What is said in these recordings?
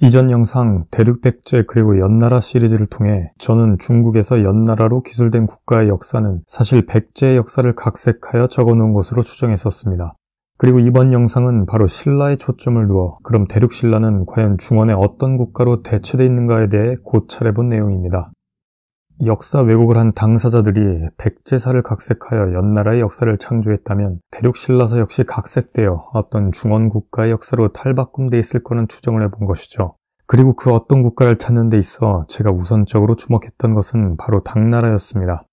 이전 영상 대륙백제 그리고 연나라 시리즈를 통해 저는 중국에서 연나라로 기술된 국가의 역사는 사실 백제의 역사를 각색하여 적어놓은 것으로 추정했었습니다. 그리고 이번 영상은 바로 신라의 초점을 두어 그럼 대륙신라는 과연 중원의 어떤 국가로 대체되어 있는가에 대해 고찰해본 내용입니다. 역사 왜곡을 한 당사자들이 백제사를 각색하여 연나라의 역사를 창조했다면 대륙신라사 역시 각색되어 어떤 중원국가의 역사로 탈바꿈돼 있을 거는 추정을 해본 것이죠. 그리고 그 어떤 국가를 찾는 데 있어 제가 우선적으로 주목했던 것은 바로 당나라였습니다.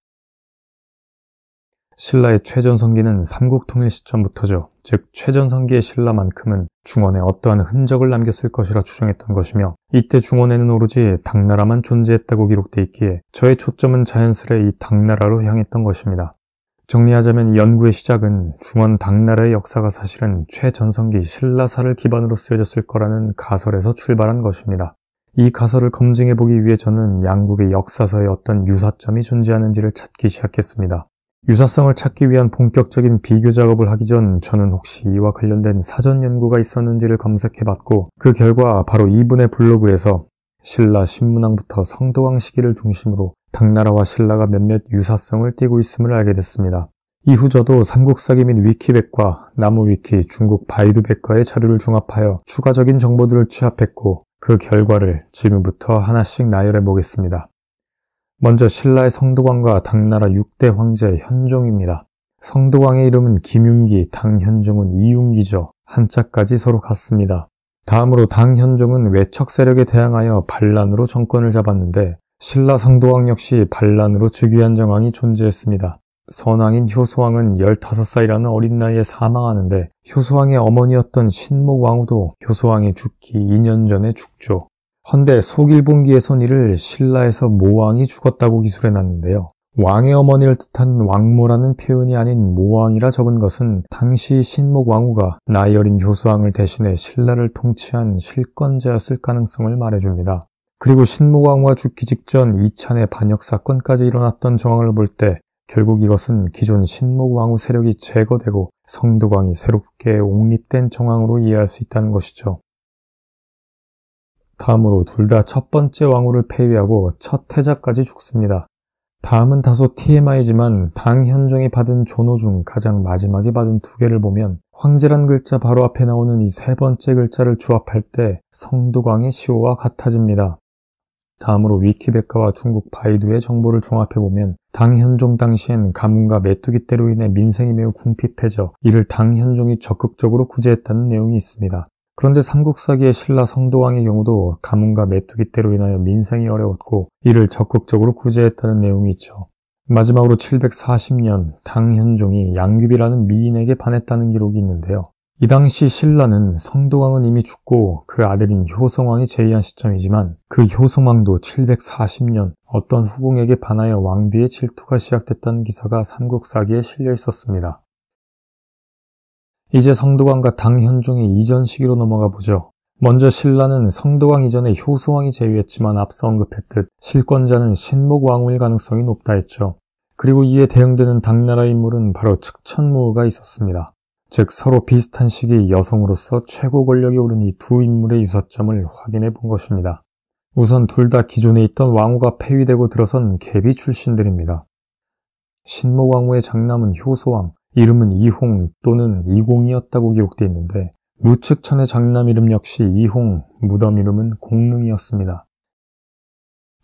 신라의 최전성기는 삼국통일 시점부터죠. 즉 최전성기의 신라만큼은 중원에 어떠한 흔적을 남겼을 것이라 추정했던 것이며 이때 중원에는 오로지 당나라만 존재했다고 기록돼 있기에 저의 초점은 자연스레 이 당나라로 향했던 것입니다. 정리하자면 연구의 시작은 중원 당나라의 역사가 사실은 최전성기 신라사를 기반으로 쓰여졌을 거라는 가설에서 출발한 것입니다. 이 가설을 검증해보기 위해 저는 양국의 역사서에 어떤 유사점이 존재하는지를 찾기 시작했습니다. 유사성을 찾기 위한 본격적인 비교 작업을 하기 전 저는 혹시 이와 관련된 사전 연구가 있었는지를 검색해봤고 그 결과 바로 이분의 블로그에서 신라 신문왕부터 성도왕 시기를 중심으로 당나라와 신라가 몇몇 유사성을 띠고 있음을 알게 됐습니다. 이후 저도 삼국사기 및 위키백과 나무위키 중국 바이두백과의 자료를 종합하여 추가적인 정보들을 취합했고 그 결과를 지금부터 하나씩 나열해 보겠습니다. 먼저 신라의 성도광과 당나라 6대 황제 의 현종입니다. 성도광의 이름은 김윤기, 당현종은 이윤기죠. 한자까지 서로 같습니다. 다음으로 당현종은 외척 세력에 대항하여 반란으로 정권을 잡았는데 신라 성도왕 역시 반란으로 즉위한 정황이 존재했습니다. 선왕인 효소왕은 15살이라는 어린 나이에 사망하는데 효소왕의 어머니였던 신목왕후도 효소왕이 죽기 2년 전에 죽죠. 헌데 속일본기의 선의를 신라에서 모왕이 죽었다고 기술해놨는데요. 왕의 어머니를 뜻한 왕모라는 표현이 아닌 모왕이라 적은 것은 당시 신목 왕후가 나이 어린 효수왕을 대신해 신라를 통치한 실권자였을 가능성을 말해줍니다. 그리고 신목 왕후가 죽기 직전 이찬의 반역 사건까지 일어났던 정황을 볼 때 결국 이것은 기존 신목 왕후 세력이 제거되고 성도광이 새롭게 옹립된 정황으로 이해할 수 있다는 것이죠. 다음으로 둘 다 첫 번째 왕후를 폐위하고 첫 태자까지 죽습니다. 다음은 다소 TMI지만 당 현종이 받은 존호 중 가장 마지막에 받은 두 개를 보면 황제란 글자 바로 앞에 나오는 이 세 번째 글자를 조합할 때 성도광의 시호와 같아집니다. 다음으로 위키백과와 중국 바이두의 정보를 종합해보면 당현종 당시엔 가문과 메뚜기 때로 인해 민생이 매우 궁핍해져 이를 당현종이 적극적으로 구제했다는 내용이 있습니다. 그런데 삼국사기의 신라 성도왕의 경우도 가뭄과 메뚜기 때로 인하여 민생이 어려웠고 이를 적극적으로 구제했다는 내용이 있죠. 마지막으로 740년 당현종이 양귀비라는 미인에게 반했다는 기록이 있는데요. 이 당시 신라는 성도왕은 이미 죽고 그 아들인 효성왕이 제의한 시점이지만 그 효성왕도 740년 어떤 후궁에게 반하여 왕비의 질투가 시작됐다는 기사가 삼국사기에 실려 있었습니다. 이제 성도광과 당현종의 이전 시기로 넘어가 보죠. 먼저 신라는 성도왕 이전에 효소왕이 제위했지만 앞서 언급했듯 실권자는 신목왕후일 가능성이 높다 했죠. 그리고 이에 대응되는 당나라 인물은 바로 측천무가 후 있었습니다. 즉 서로 비슷한 시기 여성으로서 최고 권력이 오른 이 두 인물의 유사점을 확인해 본 것입니다. 우선 둘 다 기존에 있던 왕후가 폐위되고 들어선 계비 출신들입니다. 신모왕후의 장남은 효소왕, 이름은 이홍 또는 이공이었다고 기록되어 있는데 무측천의 장남 이름 역시 이홍, 무덤 이름은 공릉이었습니다.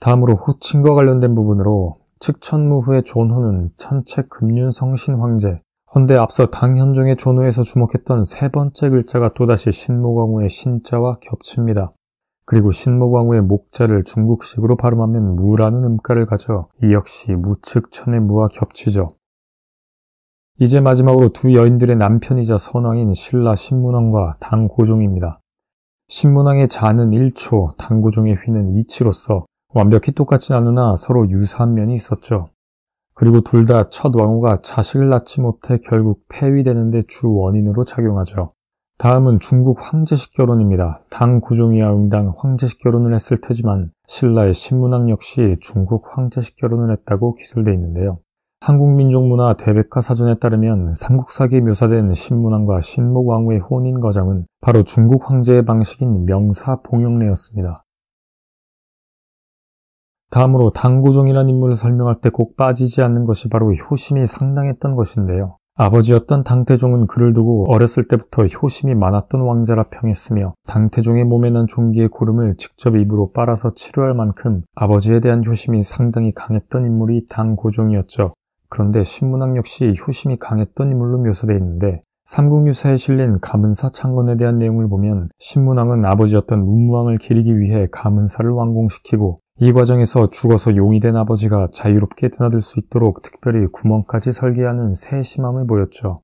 다음으로 호칭과 관련된 부분으로 측천무후의 존호는 천책 금륜성신 황제, 헌데 앞서 당현종의 존호에서 주목했던 세 번째 글자가 또다시 신모광우의 신자와 겹칩니다. 그리고 신모광우의 목자를 중국식으로 발음하면 무라는 음가를 가져 이 역시 무측천의 무와 겹치죠. 이제 마지막으로 두 여인들의 남편이자 선왕인 신라 신문왕과 당고종입니다. 신문왕의 자는 1초, 당고종의 휘는 2치로서 완벽히 똑같진 않으나 서로 유사한 면이 있었죠. 그리고 둘 다 첫 왕후가 자식을 낳지 못해 결국 폐위되는데 주 원인으로 작용하죠. 다음은 중국 황제식 결혼입니다. 당 고종이야 응당 황제식 결혼을 했을 테지만 신라의 신문왕 역시 중국 황제식 결혼을 했다고 기술돼 있는데요. 한국민족문화 대백화 사전에 따르면 삼국사기에 묘사된 신문왕과 신목왕후의 혼인 거장은 바로 중국 황제의 방식인 명사 봉영례였습니다. 다음으로 당고종이라는 인물을 설명할 때 꼭 빠지지 않는 것이 바로 효심이 상당했던 것인데요. 아버지였던 당태종은 그를 두고 어렸을 때부터 효심이 많았던 왕자라 평했으며 당태종의 몸에 난 종기의 고름을 직접 입으로 빨아서 치료할 만큼 아버지에 대한 효심이 상당히 강했던 인물이 당고종이었죠. 그런데 신문학 역시 효심이 강했던 인물로 묘사되어 있는데 삼국유사에 실린 가문사 창건에 대한 내용을 보면 신문왕은 아버지였던 문무왕을 기리기 위해 가문사를 완공시키고 이 과정에서 죽어서 용이 된 아버지가 자유롭게 드나들 수 있도록 특별히 구멍까지 설계하는 세심함을 보였죠.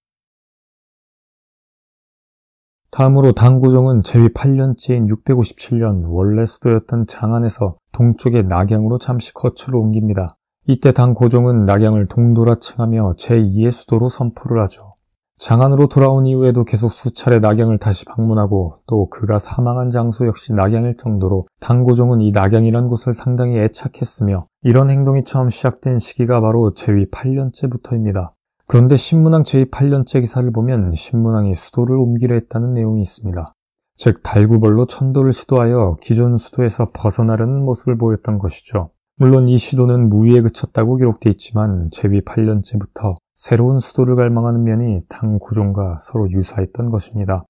다음으로 당구종은제위 8년째인 657년 원래 수도였던 장안에서 동쪽의 낙양으로 잠시 거처를 옮깁니다. 이때 당 고종은 낙양을 동도라 칭하며 제2의 수도로 선포를 하죠. 장안으로 돌아온 이후에도 계속 수차례 낙양을 다시 방문하고 또 그가 사망한 장소 역시 낙양일 정도로 당고종은 이 낙양이란 곳을 상당히 애착했으며 이런 행동이 처음 시작된 시기가 바로 제위 8년째부터입니다. 그런데 신문왕 제위 8년째 기사를 보면 신문왕이 수도를 옮기려 했다는 내용이 있습니다. 즉 달구벌로 천도를 시도하여 기존 수도에서 벗어나려는 모습을 보였던 것이죠. 물론 이 시도는 무위에 그쳤다고 기록돼 있지만 제비 8년째부터 새로운 수도를 갈망하는 면이 당 고종과 서로 유사했던 것입니다.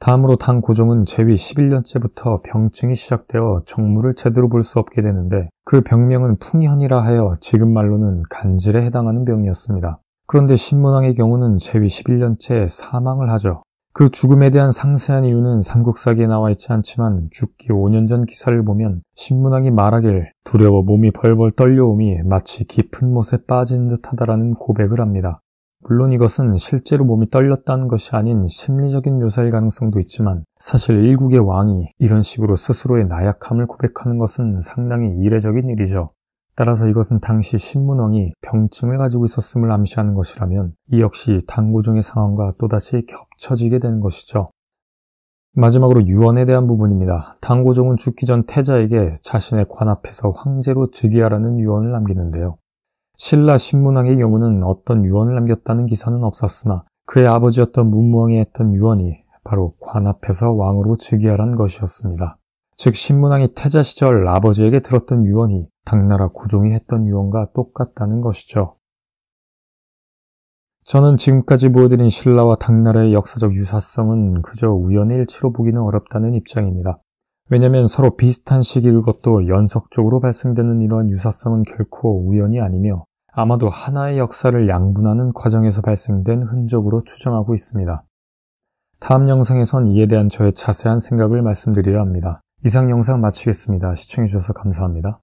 다음으로 당 고종은 제위 11년째부터 병증이 시작되어 정무를 제대로 볼 수 없게 되는데 그 병명은 풍현이라 하여 지금 말로는 간질에 해당하는 병이었습니다. 그런데 신문왕의 경우는 제위 1 1년째 사망을 하죠. 그 죽음에 대한 상세한 이유는 삼국사기에 나와 있지 않지만 죽기 5년 전 기사를 보면 신문왕이 말하길 두려워 몸이 벌벌 떨려오미 마치 깊은 못에 빠진 듯하다라는 고백을 합니다. 물론 이것은 실제로 몸이 떨렸다는 것이 아닌 심리적인 묘사일 가능성도 있지만 사실 일국의 왕이 이런 식으로 스스로의 나약함을 고백하는 것은 상당히 이례적인 일이죠. 따라서 이것은 당시 신문왕이 병증을 가지고 있었음을 암시하는 것이라면 이 역시 당고종의 상황과 또다시 겹쳐지게 되는 것이죠. 마지막으로 유언에 대한 부분입니다. 당고종은 죽기 전 태자에게 자신의 관 앞에서 황제로 즉위하라는 유언을 남기는데요. 신라 신문왕의 경우는 어떤 유언을 남겼다는 기사는 없었으나 그의 아버지였던 문무왕이 했던 유언이 바로 관 앞에서 왕으로 즉위하란 것이었습니다. 즉 신문왕이 태자 시절 아버지에게 들었던 유언이 당나라 고종이 했던 유언과 똑같다는 것이죠. 저는 지금까지 보여드린 신라와 당나라의 역사적 유사성은 그저 우연의 일치로 보기는 어렵다는 입장입니다. 왜냐하면 서로 비슷한 시기일 것도 연속적으로 발생되는 이러한 유사성은 결코 우연이 아니며 아마도 하나의 역사를 양분하는 과정에서 발생된 흔적으로 추정하고 있습니다. 다음 영상에선 이에 대한 저의 자세한 생각을 말씀드리려 합니다. 이상 영상 마치겠습니다. 시청해주셔서 감사합니다.